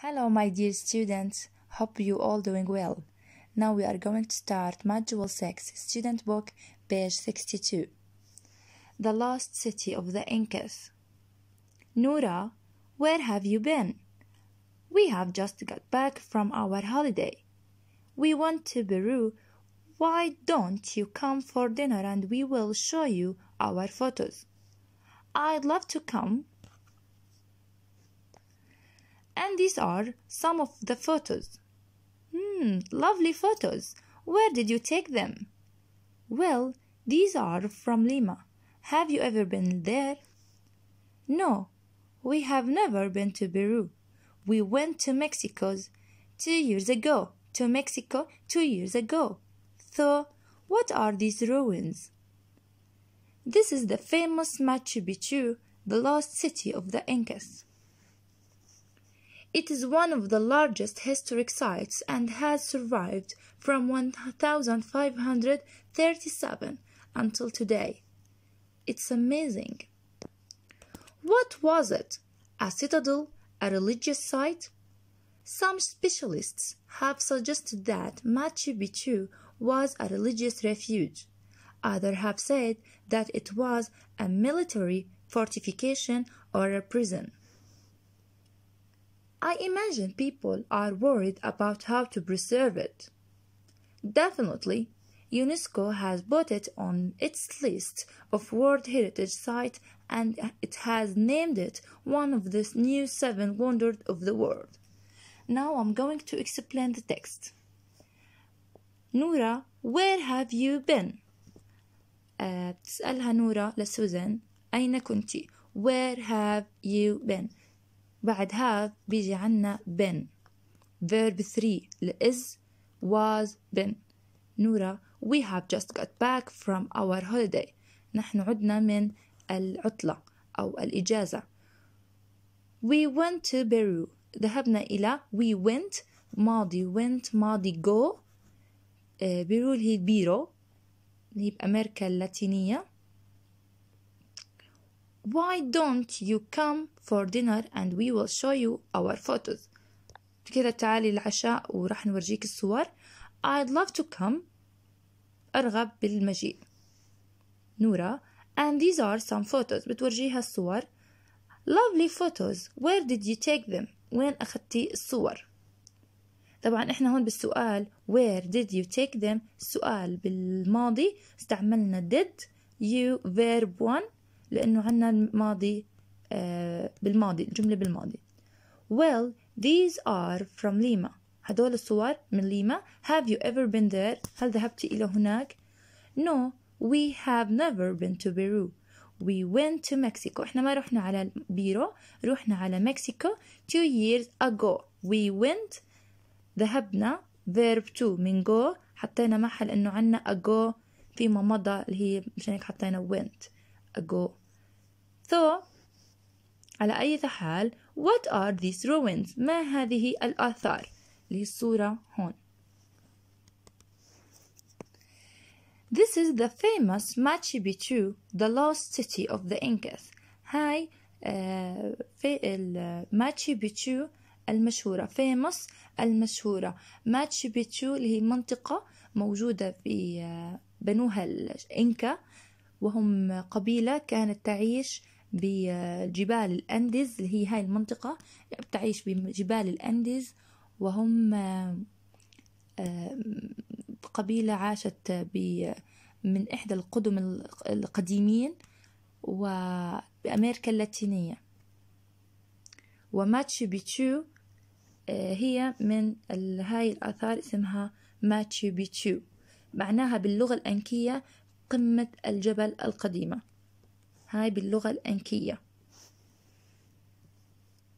Hello, my dear students. Hope you all doing well. Now we are going to start Module 6, Student Book, page 62. The Lost City of the Incas. Nora, where have you been? We have just got back from our holiday. We went to Peru. Why don't you come for dinner and we will show you our photos? I'd love to come, and these are some of the photos. Hmm, lovely photos. Where did you take them? Well, these are from Lima. Have you ever been there? No, we have never been to Peru. We went to Mexico's two years ago. To Mexico two years ago. So, what are these ruins? This is the famous Machu Picchu, the lost city of the Incas. It is one of the largest historic sites and has survived from 1537 until today. It's amazing. What was it? A citadel? A religious site? Some specialists have suggested that Machu Picchu was a religious refuge. Others have said that it was a military fortification or a prison. I imagine people are worried about how to preserve it. Definitely, UNESCO has put it on its list of World Heritage Sites and it has named it one of the new seven wonders of the world. Now I'm going to explain the text. Nura, where have you been? Uh, تسألها نورا لسوزان أين كنت? Where have you been? بعد هاف بيجي عنا been verb 3 is was been نورا we have just got back from our holiday نحن عدنا من العطلة أو الإجازة we went to Peru ذهبنا إلى we went ماضي went ماضي go آه، بيرو اللي هي بيرو اللي هي بأمريكا اللاتينية why don't you come for dinner and we will show you our photos كده تعالي العشاء وراح نورجيك الصور I'd love to come أرغب بالمجيء نورة and these are some photos بتورجيها الصور lovely photos where did you take them وين أخذتي الصور طبعا احنا هون بالسؤال where did you take them سؤال بالماضي استعملنا did you verb one لأنه عنا الماضي آه بالماضي الجملة بالماضي well these are from Lima هدول الصور من ليما have you ever been there هل ذهبت إلى هناك no we have never been to Peru we went to Mexico احنا ما رحنا على بيرو رحنا على مكسيكو two years ago we went ذهبنا verb to من go حطينا محل انه عنا ago فيما مضى اللي هي مشان هيك حطينا went ago. So, على أي حال What are these ruins? ما هذه الآثار؟ اللي الصورة هون This is the famous Machu Picchu, the lost city of the Incas. هاي في Machu Picchu المشهورة famous المشهورة Machu Picchu اللي هي منطقة موجودة في بنوها الإنكا وهم قبيلة كانت تعيش بجبال الأنديز اللي هي هاي المنطقة تعيش بجبال الأنديز وهم آه، قبيلة عاشت من إحدى القدم القديمين وبأمريكا اللاتينية وماتشي بيتشو آه، هي من هاي الآثار اسمها ماتشي بيتشو معناها باللغة الأنكية قمة الجبل القديمة هاي باللغة الأنكية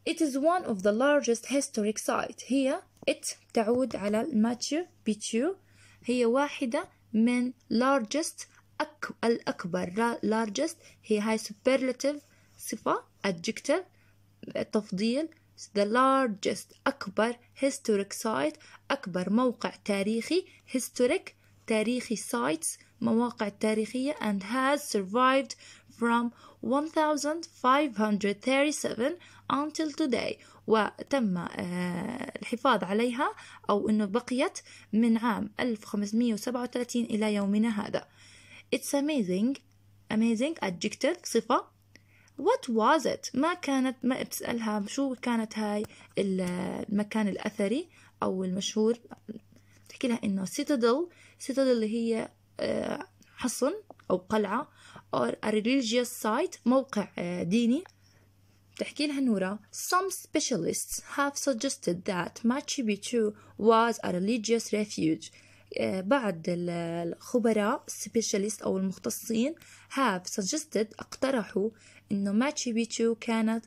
It is one of the largest historic sites هي it تعود على الماتشو بيتشو هي واحدة من largest أك... الأكبر largest هي هاي superlative صفة adjective تفضيل the largest أكبر historic site أكبر موقع تاريخي historic تاريخي sites مواقع تاريخية and has survived from 1537 until today وتم آه، الحفاظ عليها أو أنه بقيت من عام 1537 إلى يومنا هذا It's amazing amazing adjective صفة What was it؟ ما كانت ما بتسألها شو كانت هاي المكان الأثري أو المشهور تحكي لها إنه citadel citadel اللي هي حصن أو قلعة or a religious site موقع ديني تحكي لها نورا Some specialists have suggested that Machu Picchu was a religious refuge بعض الخبراء specialists أو المختصين have suggested اقترحوا إنه Machu Picchu كانت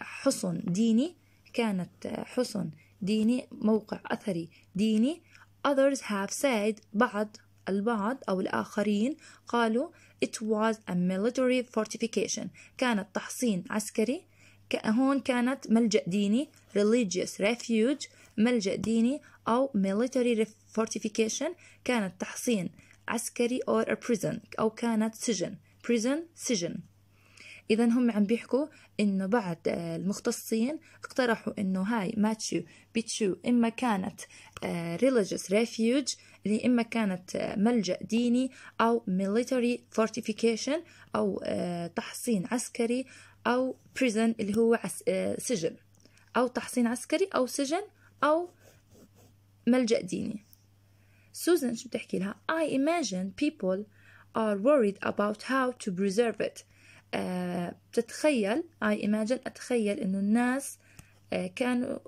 حصن ديني كانت حصن ديني موقع أثري ديني Others have said بعض البعض أو الآخرين قالوا It was a military fortification كانت تحصين عسكري هون كانت ملجأ ديني religious refuge ملجأ ديني أو military fortification كانت تحصين عسكري or a prison أو كانت سجن prison سجن إذا هم عم بيحكوا إنه بعض آه، المختصين اقترحوا إنه هاي ماتشو بيتشو إما كانت آه، religious refuge اللي إما كانت آه، ملجأ ديني أو military fortification أو تحصين عسكري أو prison اللي هو سجن أو تحصين عسكري أو سجن أو ملجأ ديني سوزان شو بتحكي لها I imagine people are worried about how to preserve it بتتخيل اي imagine أتخيل إنه الناس آه، كانوا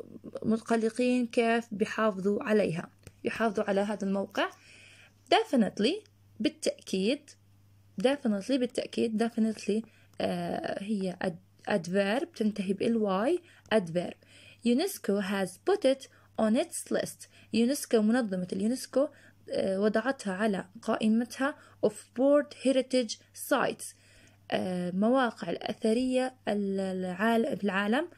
متقلقين كيف بيحافظوا عليها يحافظوا على هذا الموقع definitely بالتأكيد definitely بالتأكيد definitely آه، هي adverb تنتهي بالواي adverb يونسكو has put it on its list يونسكو منظمة اليونسكو آه، وضعتها على قائمتها of World Heritage Sites آه، مواقع الأثرية العالم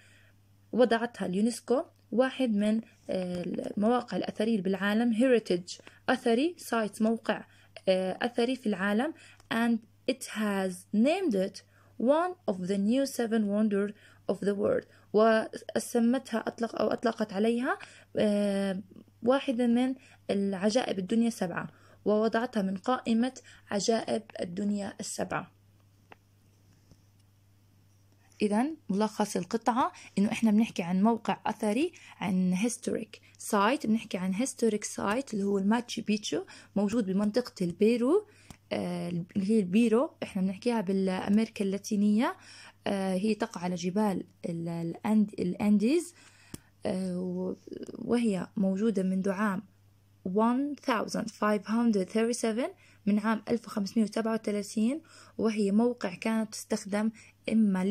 وضعتها اليونسكو واحد من آه، المواقع الأثرية بالعالم Heritage أثري سايت موقع آه، أثري في العالم and it has named it one of the new seven wonders of the world وسمتها أطلق أو أطلقت عليها واحدة من العجائب الدنيا سبعة ووضعتها من قائمة عجائب الدنيا السبعة إذا ملخص القطعة إنه إحنا بنحكي عن موقع أثري عن هيستوريك سايت بنحكي عن هيستوريك سايت اللي هو الماتشي بيتشو موجود بمنطقة البيرو آه، اللي هي البيرو إحنا بنحكيها بالأمريكا اللاتينية آه، هي تقع على جبال الأند الأنديز آه، وهي موجودة منذ عام 1537 من عام 1537 وهي موقع كانت تستخدم إما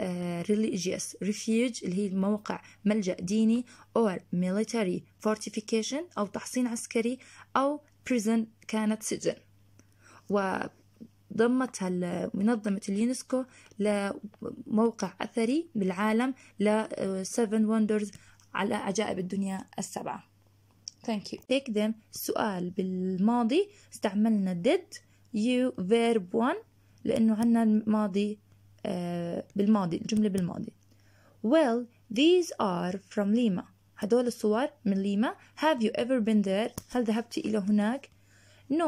آه، religious refuge اللي هي الموقع ملجأ ديني or military fortification أو تحصين عسكري أو prison كانت سجن وضمتها منظمة اليونسكو لموقع أثري بالعالم ل آه، Seven Wonders على عجائب الدنيا السبعة Thank you Take them سؤال بالماضي استعملنا did you verb one لأنه عنا الماضي آه، بالماضي الجملة بالماضي Well these are from Lima هدول الصور من ليما Have you ever been there هل ذهبت إلى هناك No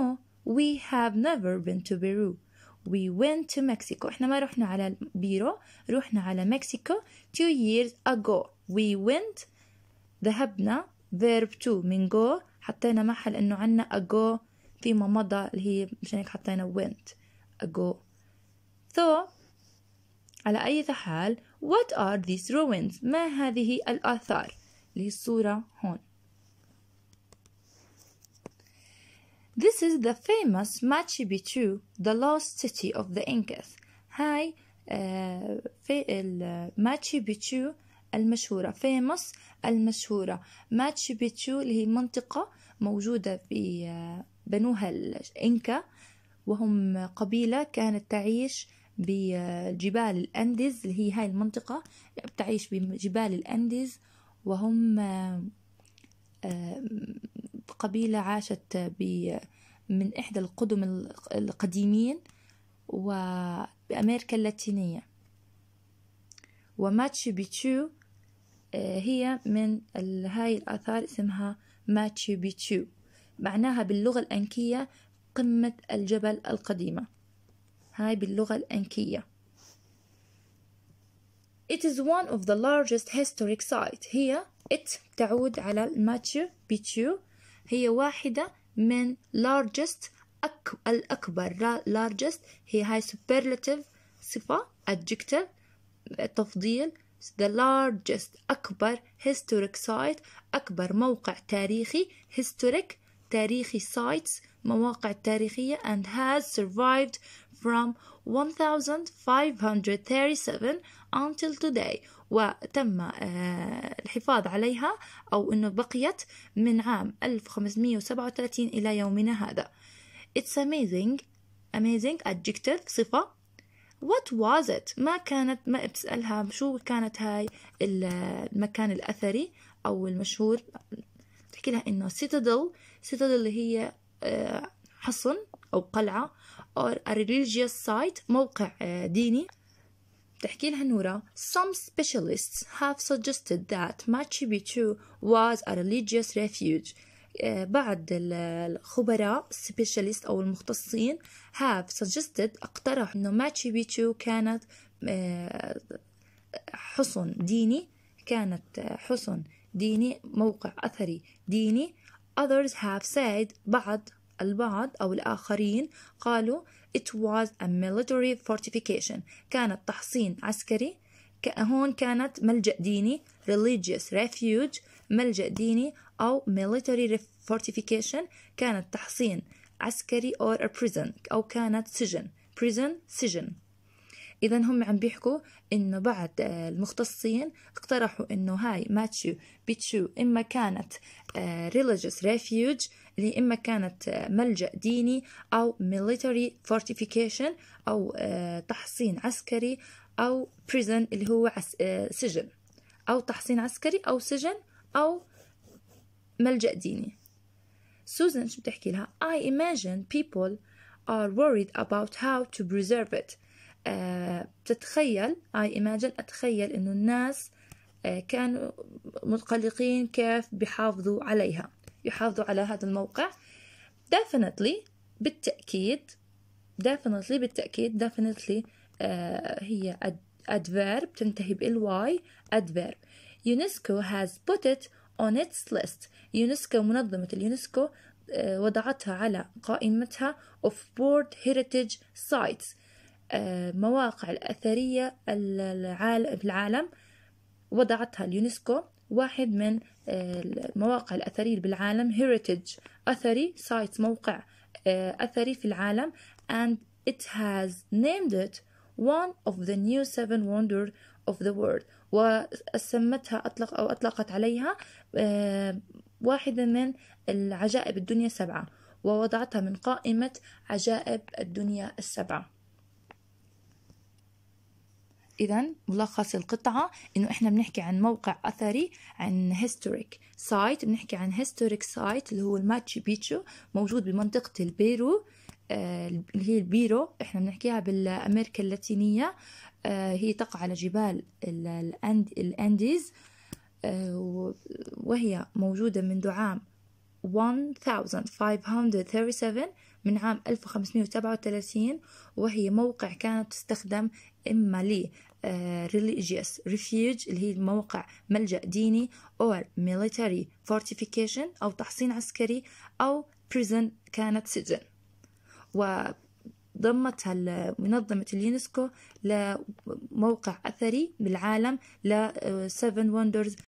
we have never been to Peru We went to Mexico احنا ما رحنا على بيرو رحنا على مكسيكو two years ago we went ذهبنا verb to من go حطينا محل انه عنا ago فيما مضى اللي هي مشان هيك حطينا went ago so على أي حال what are these ruins ما هذه الآثار اللي هي الصورة هون This is the famous Machu Picchu, the lost city of the Incas. هاي في ماتشي بيتشو المشهورة famous المشهورة ماتشي بيتشو اللي هي منطقة موجودة في آه، بنوها الإنكا وهم قبيلة كانت تعيش بجبال الأنديز اللي هي هاي المنطقة بتعيش بجبال الأنديز وهم آه، قبيلة عاشت من إحدى القدم القديمين وبأمريكا اللاتينية وماتشي بيتشو آه، هي من هاي الآثار اسمها ماتشي بيتشو معناها باللغة الأنكية قمة الجبل القديمة هاي باللغة الأنكية It is one of the largest historic sites هي it تعود على الماتشو بيتشو هي واحدة من largest أك... الأكبر largest هي هاي superlative صفة adjective تفضيل the largest أكبر historic site أكبر موقع تاريخي historic تاريخي sites مواقع تاريخية and has survived from 1537 until today وتم آه، الحفاظ عليها أو أنه بقيت من عام 1537 إلى يومنا هذا It's amazing amazing adjective صفة what was it ما كانت ما بسألها شو كانت هاي المكان الأثري أو المشهور تحكي لها إنه citadel citadel اللي هي آه، حصن أو قلعة or a religious site موقع ديني تحكي لها نورا some specialists have suggested that Machu Picchu was a religious refuge بعض الخبراء specialists أو المختصين have suggested اقترحوا أنه Machu Picchu كانت حصن ديني كانت حصن ديني موقع أثري ديني others have said بعض البعض أو الآخرين قالوا It was a military fortification كانت تحصين عسكري هون كانت ملجأ ديني religious refuge ملجأ ديني أو military fortification كانت تحصين عسكري or a prison أو كانت سجن prison سجن إذا هم عم بيحكوا إنه بعض آه، المختصين اقترحوا إنه هاي ماتشو بيتشو إما كانت آه، religious refuge اللي إما كانت آه، ملجأ ديني أو military fortification أو تحصين عسكري أو prison اللي هو سجن أو تحصين عسكري أو سجن أو ملجأ ديني سوزان شو بتحكي لها I imagine people are worried about how to preserve it بتتخيل آه، اي imagine أتخيل إنه الناس آه، كانوا متقلقين كيف بيحافظوا عليها يحافظوا على هذا الموقع definitely بالتأكيد definitely بالتأكيد definitely آه، هي adverb تنتهي بالواي adverb يونسكو has put it on its list يونسكو منظمة اليونسكو وضعتها على قائمتها of World Heritage Sites المواقع آه، الأثرية في العالم وضعتها اليونسكو واحد من آه، المواقع الأثرية بالعالم Heritage أثري سايت موقع آه، أثري في العالم and it has named it one of the new seven wonders of the world وسمتها أطلق أو أطلقت عليها واحدة من العجائب الدنيا سبعة ووضعتها من قائمة عجائب الدنيا السبعة إذا ملخص القطعة إنه إحنا بنحكي عن موقع أثري عن هيستوريك سايت بنحكي عن هيستوريك سايت اللي هو الماتشي بيتشو موجود بمنطقة البيرو آه، اللي هي البيرو احنا بنحكيها بالامريكا اللاتينيه آه، هي تقع على جبال الانديز آه، وهي موجوده منذ عام 1537 من عام 1537 وهي موقع كانت تستخدم إما ل آه، religious refuge اللي هي موقع ملجأ ديني or military fortification أو تحصين عسكري أو prison كانت سجن وضمتها منظمة اليونسكو لموقع أثري بالعالم ل 7 آه، wonders